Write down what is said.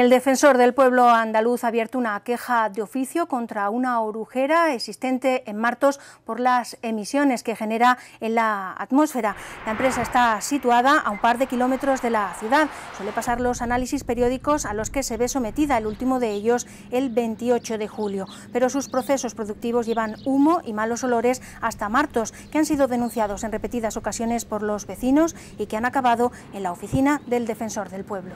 el defensor del pueblo andaluz ha abierto una queja de oficio contra una orujera existente en Martos por las emisiones que genera en la atmósfera. La empresa está situada a un par de kilómetros de la ciudad. Suele pasar los análisis periódicos a los que se ve sometida, el último de ellos el 28 de julio. Pero sus procesos productivos llevan humo y malos olores hasta Martos, que han sido denunciados en repetidas ocasiones por los vecinos y que han acabado en la oficina del defensor del pueblo.